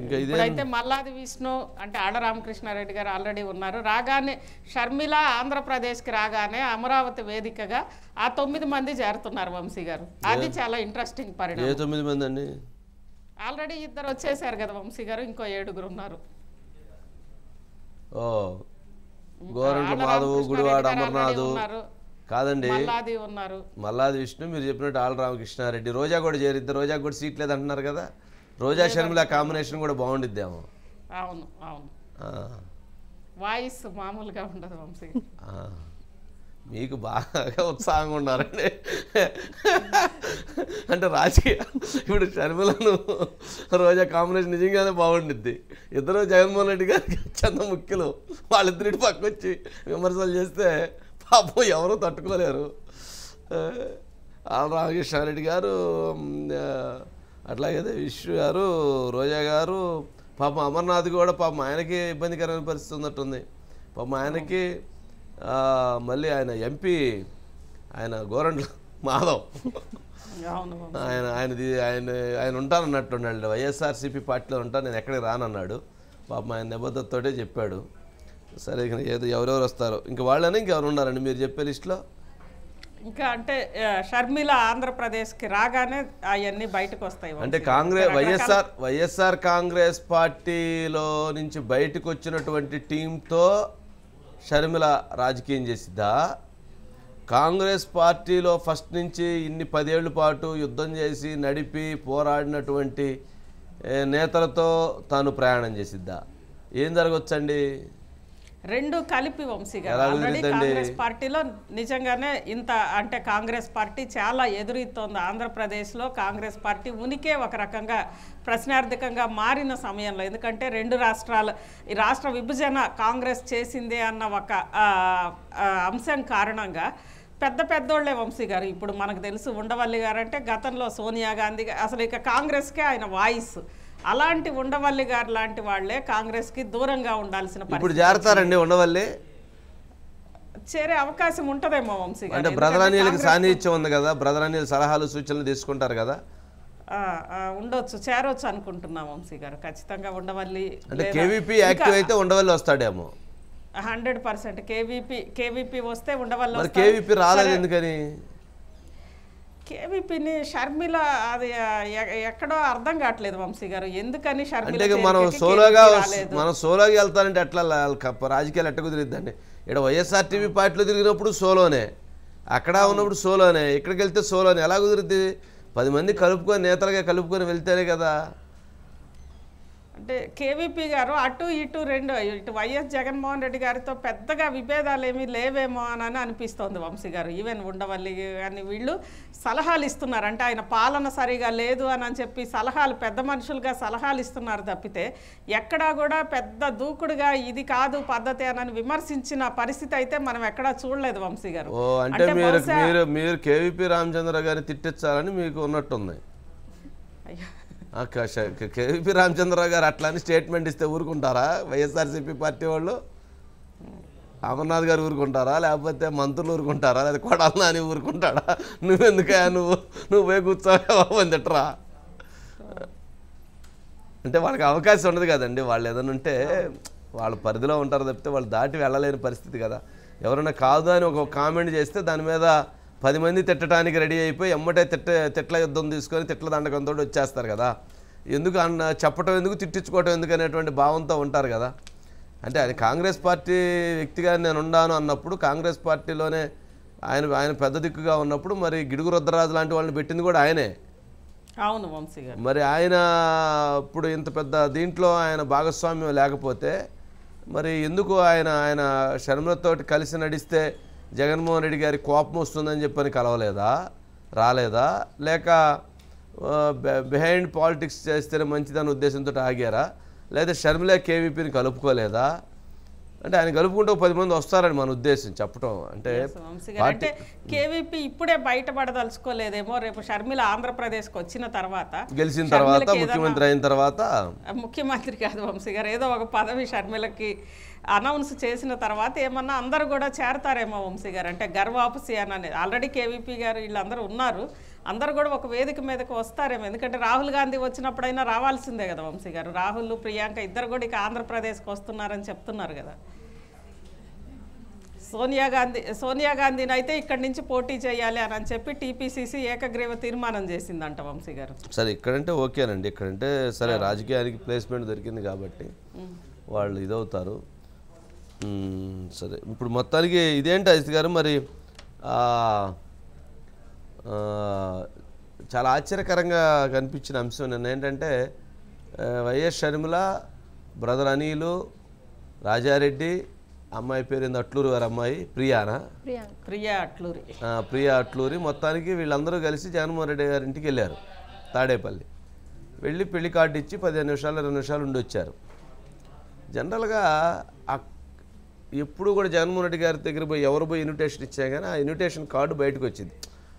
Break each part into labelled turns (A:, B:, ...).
A: ఇంకా ఇదే అయితే
B: మల్లాది విష్ణు అంటే ఆడ రామకృష్ణారెడ్డి గారు ఆల్రెడీ ఉన్నారు రాగానే షర్మిల ఆంధ్రప్రదేశ్కి రాగానే అమరావతి వేదికగా ఆ తొమ్మిది మంది చేరుతున్నారు వంశీ గారు అది చాలా ఇంట్రెస్టింగ్ పరిణామం
A: తొమ్మిది మంది అండి
B: ఆల్రెడీ ఇద్దరు వచ్చేసారు కదా వంశీ గారు ఇంకో ఏడుగురు ఉన్నారు
A: ఓ కాదండి మల్లాది విష్ణు మీరు చెప్పినట్టు ఆల్ రామకృష్ణారెడ్డి రోజా కూడా చేరిద్దరు రోజా కూడా సీట్ లేదంటున్నారు కదా రోజా షర్మిల కాంబినేషన్ కూడా ఏమో
B: అవును అవును వాయిస్ మామూలుగా ఉండదు వంశీ
A: మీకు బాగా ఉత్సాహంగా ఉన్నారండి అంటే రాజకీయ ఇప్పుడు షర్మిలను రోజా కాంబినేషన్ నిజంగానే బాగుండిద్ది ఇద్దరు జగన్మోహన్ రెడ్డి గారికి ముఖ్యులు వాళ్ళిద్దరి పక్క వచ్చి విమర్శలు చేస్తే పాపం ఎవరూ తట్టుకోలేరు రామకృష్ణారెడ్డి గారు అట్లాగే విష్ణు గారు రోజా గారు పాపం అమర్నాథ్ కూడా పాపం ఆయనకి ఇబ్బందికరమైన పరిస్థితి ఉన్నట్టుంది పాపం ఆయనకి మళ్ళీ ఆయన ఎంపీ ఆయన గోరంట్ల మాధవ్ ఆయన ఆయన ఆయన ఆయన ఉంటానన్నట్టున్నాడు వైఎస్ఆర్సీపీ పార్టీలో ఉంటాను నేను ఎక్కడికి రానన్నాడు పాపం ఆయన నిబద్ధతతోటే చెప్పాడు సరే ఏదో ఎవరెవరు వస్తారో ఇంక వాళ్ళని ఇంకెవరు ఉన్నారండి మీరు చెప్పే లిస్టులో
B: ఇంకా అంటే షర్మిల ఆంధ్రప్రదేశ్కి రాగానే అవన్నీ బయటకు వస్తాయి అంటే కాంగ్రెస్ వైఎస్ఆర్
A: వైఎస్ఆర్ కాంగ్రెస్ పార్టీలో నుంచి బయటకు వచ్చినటువంటి టీంతో షర్మిల రాజకీయం చేసిద్దా కాంగ్రెస్ పార్టీలో ఫస్ట్ నుంచి ఇన్ని పదేళ్ల పాటు యుద్ధం చేసి నడిపి పోరాడినటువంటి నేతలతో తాను ప్రయాణం చేసిద్దా ఏం జరగవచ్చండి
B: రెండు కలిపి వంశీ గారు ఆల్రెడీ కాంగ్రెస్ పార్టీలో నిజంగానే ఇంత అంటే కాంగ్రెస్ పార్టీ చాలా ఎదురుతోంది ఆంధ్రప్రదేశ్లో కాంగ్రెస్ పార్టీ ఉనికే ఒక రకంగా ప్రశ్నార్థకంగా మారిన సమయంలో ఎందుకంటే రెండు రాష్ట్రాలు ఈ రాష్ట్ర విభజన కాంగ్రెస్ చేసిందే అన్న ఒక అంశం కారణంగా పెద్ద పెద్దోళ్లే వంశీ గారు ఇప్పుడు మనకు తెలుసు ఉండవల్లి గారు అంటే గతంలో సోనియా గాంధీ అసలు ఇక కాంగ్రెస్కే ఆయన వాయిస్ అలాంటి ఉండవల్లి గారు లాంటి వాళ్లే కాంగ్రెస్ కి దూరంగా ఉండాల్సిన ఇప్పుడు జాగ్రత్తారండి ఉండవల్లి చేరే అవకాశం ఉంటదేమో వంశీ అంటే బ్రదర్ అనిల్కి సాన్నిహిత్యం
A: ఉంది కదా బ్రదర్ అనిల్ సలహాలు సూచనలు తీసుకుంటారు కదా
B: ఉండొచ్చు చేరొచ్చు అనుకుంటున్నా వంశీ గారు ఖచ్చితంగా ఉండవల్లి అంటే కేవీపీ యాక్టివ్ అయితే
A: ఉండవల్లి వస్తాడేమో
B: హండ్రెడ్ పర్సెంట్ కేవీపీ కేవీపీ వస్తే ఉండవల్లి కేవీపీ రాలేదు ఎందుకని కేవీపీని షర్మిల అది ఎక్కడో అర్థం కావట్లేదు వంశీ గారు ఎందుకని షర్మిల మనం సోలోగా మనం
A: సోలోగా వెళ్తానంటే అట్లా రాజకీయాలు ఎట్ట కుదిరిద్దండి ఇక్కడ టీవీ పార్టీలో తిరిగినప్పుడు సోలోనే అక్కడ ఉన్నప్పుడు సోలోనే ఇక్కడికి వెళ్తే సోలోనే ఎలా కుదిరిద్ది పది మంది కలుపుకొని నేతలుగా కలుపుకొని వెళ్తేనే కదా
B: అంటే కేవీపీ గారు అటు ఇటు రెండు ఇటు వైఎస్ జగన్మోహన్ రెడ్డి గారితో పెద్దగా విభేదాలు ఏమీ లేవేమో అని అనిపిస్తోంది వంశీ గారు ఈవెన్ ఉండవల్లి అని వీళ్ళు సలహాలు ఇస్తున్నారు అంటే ఆయన పాలన సరిగా లేదు అని అని చెప్పి సలహాలు పెద్ద మనుషులుగా సలహాలు ఇస్తున్నారు తప్పితే ఎక్కడా కూడా పెద్ద దూకుడుగా ఇది కాదు పద్ధతి అని విమర్శించిన పరిస్థితి అయితే మనం ఎక్కడా చూడలేదు వంశీ గారు అంటే మీరు
A: మీరు కేవీపీ రామచంద్ర గారిని తిట్టించాలని మీకు ఉన్నట్టుంది అయ్యా కేవీపీ రామచంద్రరావు గారు అట్లా అని స్టేట్మెంట్ ఇస్తే ఊరుకుంటారా వైఎస్ఆర్సీపీ పార్టీ వాళ్ళు అమర్నాథ్ గారు ఊరుకుంటారా లేకపోతే మంత్రులు ఊరుకుంటారా లేదా కొడాలనా అని ఊరుకుంటాడా నువ్వెందుకయా నువ్వు నువ్వు పోయి కూర్చోవా తిట్టరా అంటే వాళ్ళకి అవకాశం ఉండదు కదండి వాళ్ళు ఏదైనా ఉంటే వాళ్ళ పరిధిలో ఉంటారు తప్పితే వాళ్ళు దాటి వెళ్ళలేని పరిస్థితి కదా ఎవరైనా కాదు అని ఒక కామెంట్ చేస్తే దాని మీద పది మంది తిట్టడానికి రెడీ అయిపోయి ఎమ్మటే తిట్ట తిట్ల యుద్ధం తీసుకొని తిట్ల దండకంతో వచ్చేస్తారు కదా ఎందుకు అన్న చెప్పటం ఎందుకు తిట్టించుకోవటం ఎందుకు అనేటువంటి భావంతో ఉంటారు కదా అంటే అది కాంగ్రెస్ పార్టీ వ్యక్తిగా నేను ఉన్నాను అన్నప్పుడు కాంగ్రెస్ పార్టీలోనే ఆయన ఆయన పెద్ద దిక్కుగా ఉన్నప్పుడు మరి గిడుగు రుద్రరాజు లాంటి వాళ్ళని పెట్టింది కూడా ఆయనే
B: అవును వంశీ గారు
A: మరి ఆయన ఇప్పుడు ఇంత పెద్ద దీంట్లో ఆయన భాగస్వామ్యం లేకపోతే మరి ఎందుకు ఆయన ఆయన శర్మలతోటి కలిసి నడిస్తే జగన్మోహన్ రెడ్డి గారి కోపం వస్తుందని చెప్పని కలవలేదా రాలేదా లేక బిహైండ్ పాలిటిక్స్ చేస్తేనే మంచిదనే ఉద్దేశంతో ఆగారా లేదా షర్మిల కేవీపీని కలుపుకోలేదా అంటే ఆయన కలుపుకుంటే పది మంది వస్తారని మన ఉద్దేశం చెప్పడం అంటే అంటే
B: కేవీపీ ఇప్పుడే బయటపడదలుచుకోలేదేమో రేపు షర్మిల ఆంధ్రప్రదేశ్కి వచ్చిన తర్వాత గెలిచిన తర్వాత ముఖ్యమంత్రి అయిన తర్వాత ముఖ్యమంత్రి కాదు వంశీ గారు ఏదో ఒక పదవి షర్మిలకి అనౌన్స్ చేసిన తర్వాత ఏమన్నా అందరూ కూడా చేరతారేమో వంశీ గారు అంటే గర్వాపసి అని అనేది ఆల్రెడీ కేవీపీ గారు వీళ్ళందరూ ఉన్నారు అందరు కూడా ఒక వేదిక మీదకి వస్తారేమో ఎందుకంటే రాహుల్ గాంధీ వచ్చినప్పుడైనా రావాల్సిందే కదా వంశీ గారు రాహుల్ ప్రియాంక ఇద్దరు కూడా ఇక ఆంధ్రప్రదేశ్కి వస్తున్నారని చెప్తున్నారు కదా సోనియా గాంధీ సోనియా గాంధీని అయితే ఇక్కడి నుంచి పోటీ చేయాలి అని చెప్పి టీపీసీసీ ఏకగ్రీవ తీర్మానం చేసిందంట వంశీ గారు
A: సరే ఇక్కడంటే ఓకేనండి ఇక్కడంటే సరే రాజకీయానికి ప్లేస్మెంట్ దొరికింది కాబట్టి వాళ్ళు ఇదవుతారు సరే ఇప్పుడు మొత్తానికి ఇదేంటి అజిత్ గారు మరి చాలా ఆశ్చర్యకరంగా కనిపించిన అంశం నిన్న ఏంటంటే వైఎస్ షర్మిల బ్రదర్ అనీలు రాజారెడ్డి అమ్మాయి పేరు ఏంది అట్లూరు గారు అమ్మాయి ప్రియానా
B: ప్రియా అట్లూరి
A: ప్రియా అట్లూరి మొత్తానికి వీళ్ళందరూ కలిసి జగన్మోహన్ రెడ్డి గారి ఇంటికి వెళ్ళారు తాడేపల్లి వెళ్ళి పెళ్లి కార్డు ఇచ్చి పదిహేను నిమిషాలు ఇరవై నిమిషాలు ఉండి వచ్చారు జనరల్గా ఎప్పుడు కూడా జగన్మోహన్ రెడ్డి గారి దగ్గర పోయి ఎవరు పోయి ఇన్విటేషన్ ఇచ్చా కానీ ఆ ఇన్విటేషన్ కార్డు బయటకు వచ్చింది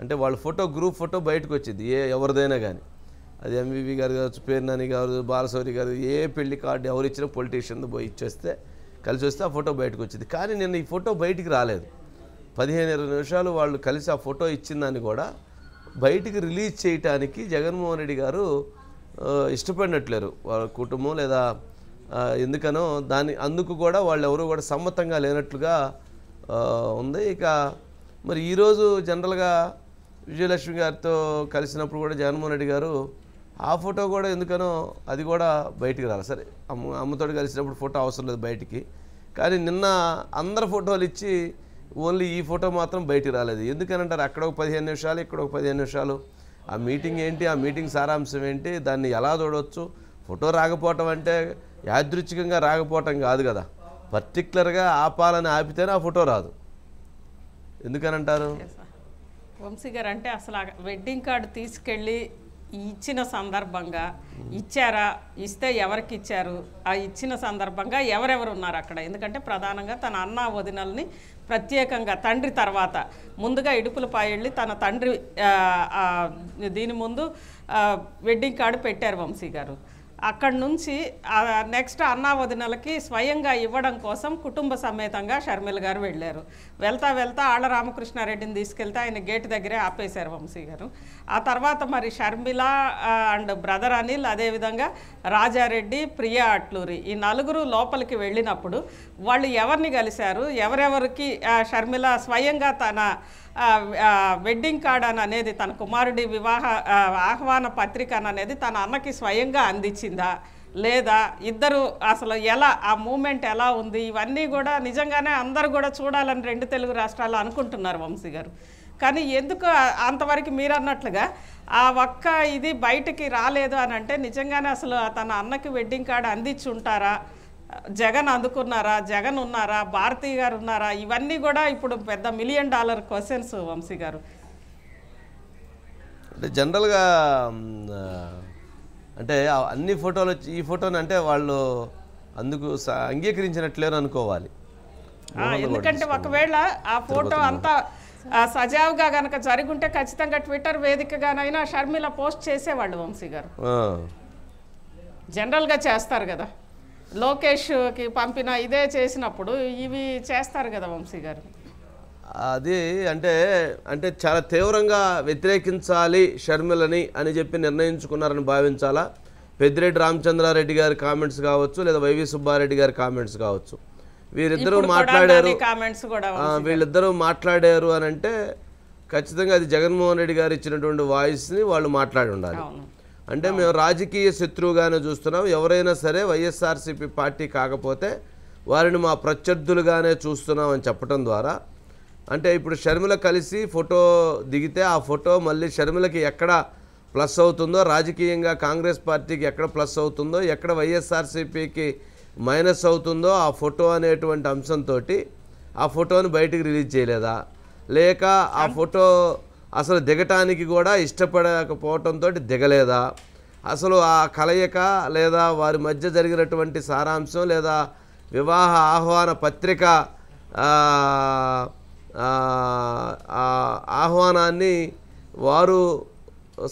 A: అంటే వాళ్ళ ఫోటో గ్రూప్ ఫోటో బయటకు వచ్చింది ఏ ఎవరిదైనా కానీ అది ఎంవీవీ గారు కావచ్చు పేర్నాని గారు బాలశౌరి గారు ఏ పెళ్లి కార్డు ఎవరు ఇచ్చినా పొలిటీషియన్ పోయి ఇచ్చేస్తే కలిసి వస్తే ఆ ఫోటో బయటకు వచ్చింది కానీ నిన్న ఈ ఫోటో బయటికి రాలేదు పదిహేను ఇరవై నిమిషాలు వాళ్ళు కలిసి ఆ ఫోటో ఇచ్చిందని కూడా బయటికి రిలీజ్ చేయటానికి జగన్మోహన్ రెడ్డి గారు ఇష్టపడినట్లేరు వాళ్ళ కుటుంబం లేదా ఎందుకనో దాని అందుకు కూడా వాళ్ళు ఎవరు కూడా సమ్మతంగా లేనట్లుగా ఉంది ఇక మరి ఈరోజు జనరల్గా విజయలక్ష్మి గారితో కలిసినప్పుడు కూడా జగన్మోహన్ రెడ్డి గారు ఆ ఫోటో కూడా ఎందుకనో అది కూడా బయటికి రాలి సరే అమ్మ అమ్మతో కలిసినప్పుడు ఫోటో అవసరం లేదు బయటికి కానీ నిన్న అందరు ఫోటోలు ఇచ్చి ఓన్లీ ఈ ఫోటో మాత్రం బయటికి రాలేదు ఎందుకనంటారు అక్కడ ఒక పదిహేను నిమిషాలు ఇక్కడ ఒక పదిహేను నిమిషాలు ఆ మీటింగ్ ఏంటి ఆ మీటింగ్ సారాంశం ఏంటి దాన్ని ఎలా చూడవచ్చు ఫోటో రాకపోవటం అంటే యాదృచ్ఛికంగా రాకపోవటం కాదు కదా పర్టికులర్గా ఆపాలని ఆపితేనే ఆ ఫోటో రాదు ఎందుకనంటారు
B: వంశీ గారు అంటే అసలు వెడ్డింగ్ కార్డు తీసుకెళ్ళి ఇచ్చిన సందర్భంగా hmm. ఇచ్చారా ఇస్తే ఎవరికి ఇచ్చారు ఆ ఇచ్చిన సందర్భంగా ఎవరెవరు ఉన్నారు అక్కడ ఎందుకంటే ప్రధానంగా తన అన్న వదినల్ని ప్రత్యేకంగా తండ్రి తర్వాత ముందుగా ఇడుపులు వెళ్ళి తన తండ్రి దీని ముందు వెడ్డింగ్ కార్డు పెట్టారు వంశీ గారు అక్కడి నుంచి నెక్స్ట్ అన్నావదినలకి స్వయంగా ఇవ్వడం కోసం కుటుంబ సమేతంగా షర్మిల గారు వెళ్ళారు వెళ్తా వెళ్తా ఆళ్ళ రామకృష్ణారెడ్డిని తీసుకెళ్తే ఆయన గేటు దగ్గరే ఆపేశారు వంశీ గారు ఆ తర్వాత మరి షర్మిల అండ్ బ్రదర్ అనిల్ అదేవిధంగా రాజారెడ్డి ప్రియా అట్లూరి ఈ నలుగురు లోపలికి వెళ్ళినప్పుడు వాళ్ళు ఎవరిని కలిశారు ఎవరెవరికి షర్మిల స్వయంగా తన వెడ్డింగ్ కార్డ్ అని అనేది తన కుమారుడి వివాహ ఆహ్వాన పత్రిక అనేది తన అన్నకి స్వయంగా అందించింది వచ్చిందా లేదా ఇద్దరు అసలు ఎలా ఆ మూమెంట్ ఎలా ఉంది ఇవన్నీ కూడా నిజంగానే అందరు కూడా చూడాలని రెండు తెలుగు రాష్ట్రాలు అనుకుంటున్నారు వంశీ గారు కానీ ఎందుకు అంతవరకు మీరు అన్నట్లుగా ఆ ఒక్క ఇది బయటకి రాలేదు అని అంటే నిజంగానే అసలు తన అన్నకి వెడ్డింగ్ కార్డు అందించి ఉంటారా జగన్ అందుకున్నారా జగన్ ఉన్నారా భారతీ గారు ఉన్నారా ఇవన్నీ కూడా ఇప్పుడు పెద్ద మిలియన్ డాలర్ క్వశ్చన్స్ వంశీ గారు
A: అంటే జనరల్గా అంటే అన్ని ఫోటోలు ఈ ఫోటోని అంటే వాళ్ళు అందుకు అంగీకరించినట్లేరు అనుకోవాలి ఎందుకంటే ఒకవేళ ఆ ఫోటో అంతా
B: సజావుగా గనక జరుగుంటే ఖచ్చితంగా ట్విట్టర్ వేదికగానైనా షర్మిల పోస్ట్ చేసేవాళ్ళు వంశీ గారు జనరల్గా చేస్తారు కదా లోకేష్కి పంపిన ఇదే చేసినప్పుడు ఇవి చేస్తారు కదా వంశీ గారు
A: అది అంటే అంటే చాలా తీవ్రంగా వ్యతిరేకించాలి షర్మిలని అని చెప్పి నిర్ణయించుకున్నారని భావించాలా పెద్దిరెడ్డి రామచంద్రారెడ్డి గారి కామెంట్స్ కావచ్చు లేదా వైవి సుబ్బారెడ్డి గారి కామెంట్స్ కావచ్చు వీరిద్దరూ మాట్లాడారు వీళ్ళిద్దరూ మాట్లాడారు అని అంటే ఖచ్చితంగా అది జగన్మోహన్ రెడ్డి గారు ఇచ్చినటువంటి వాయిస్ని వాళ్ళు మాట్లాడి ఉండాలి అంటే మేము రాజకీయ శత్రువుగానే చూస్తున్నాం ఎవరైనా సరే వైఎస్ఆర్సీపీ పార్టీ కాకపోతే వారిని మా ప్రత్యర్థులుగానే చూస్తున్నామని చెప్పడం ద్వారా అంటే ఇప్పుడు షర్మిల కలిసి ఫోటో దిగితే ఆ ఫోటో మళ్ళీ షర్మిలకి ఎక్కడ ప్లస్ అవుతుందో రాజకీయంగా కాంగ్రెస్ పార్టీకి ఎక్కడ ప్లస్ అవుతుందో ఎక్కడ వైఎస్ఆర్సీపీకి మైనస్ అవుతుందో ఆ ఫోటో అనేటువంటి అంశంతో ఆ ఫోటోని బయటికి రిలీజ్ చేయలేదా లేక ఆ ఫోటో అసలు దిగటానికి కూడా ఇష్టపడకపోవటంతో దిగలేదా అసలు ఆ కలయిక లేదా వారి మధ్య జరిగినటువంటి సారాంశం లేదా వివాహ ఆహ్వాన పత్రిక ఆహ్వానాన్ని వారు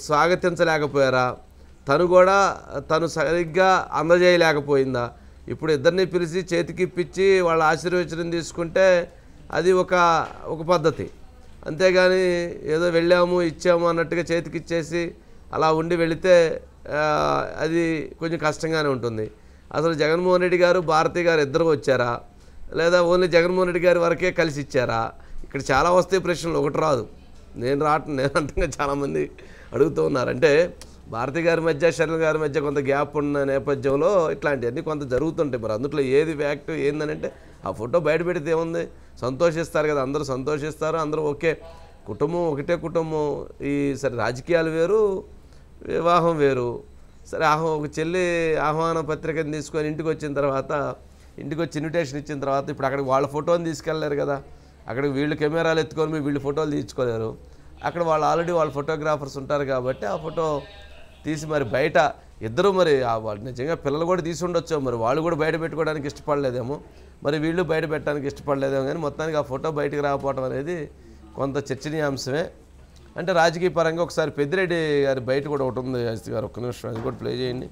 A: స్వాగతించలేకపోయారా తను కూడా తను సరిగ్గా అందజేయలేకపోయిందా ఇప్పుడు ఇద్దరిని పిలిచి చేతికిప్పించి వాళ్ళ ఆశీర్వచనం తీసుకుంటే అది ఒక ఒక పద్ధతి అంతేగాని ఏదో వెళ్ళాము ఇచ్చాము అన్నట్టుగా చేతికిచ్చేసి అలా ఉండి వెళితే అది కొంచెం కష్టంగానే ఉంటుంది అసలు జగన్మోహన్ రెడ్డి గారు భారతి గారు ఇద్దరు వచ్చారా లేదా ఓన్లీ జగన్మోహన్ రెడ్డి గారి వరకే కలిసి ఇచ్చారా ఇక్కడ చాలా వస్తే ప్రశ్నలు ఒకటి రాదు నేను రావటం నేను అంటగా చాలామంది అడుగుతూ ఉన్నారు అంటే భారతి గారి మధ్య శరణ్ గారి మధ్య కొంత గ్యాప్ ఉన్న నేపథ్యంలో ఇట్లాంటివన్నీ కొంత జరుగుతుంటాయి మరి అందులో ఏది ఫ్యాక్ట్ ఏందనంటే ఆ ఫోటో బయట పెడితే ఏముంది సంతోషిస్తారు కదా అందరూ సంతోషిస్తారు అందరూ ఓకే కుటుంబం ఒకటే కుటుంబం ఈ సరే రాజకీయాలు వేరు వివాహం వేరు సరే ఆహ్వా ఒక చెల్లి ఆహ్వాన పత్రికను తీసుకొని ఇంటికి వచ్చిన తర్వాత ఇంటికి వచ్చి ఇన్విటేషన్ ఇచ్చిన తర్వాత ఇప్పుడు అక్కడికి వాళ్ళ ఫోటోని తీసుకెళ్ళలేరు కదా అక్కడికి వీళ్ళు కెమెరాలు ఎత్తుకొని వీళ్ళు ఫోటోలు తీసుకోలేరు అక్కడ వాళ్ళు ఆల్రెడీ వాళ్ళు ఫోటోగ్రాఫర్స్ ఉంటారు కాబట్టి ఆ ఫోటో తీసి మరి బయట ఇద్దరు మరి నిజంగా పిల్లలు కూడా తీసి ఉండొచ్చు మరి వాళ్ళు కూడా బయట పెట్టుకోవడానికి ఇష్టపడలేదేమో మరి వీళ్ళు బయట పెట్టడానికి ఇష్టపడలేదేమో కానీ మొత్తానికి ఆ ఫోటో బయటకు రాకపోవడం అనేది కొంత చర్చనీయాంశమే అంటే రాజకీయ పరంగా ఒకసారి పెద్దిరెడ్డి గారి బయట కూడా ఒకటి ఉంది గారు ఒక్క నిమిషం అది కూడా ప్లే చేయండి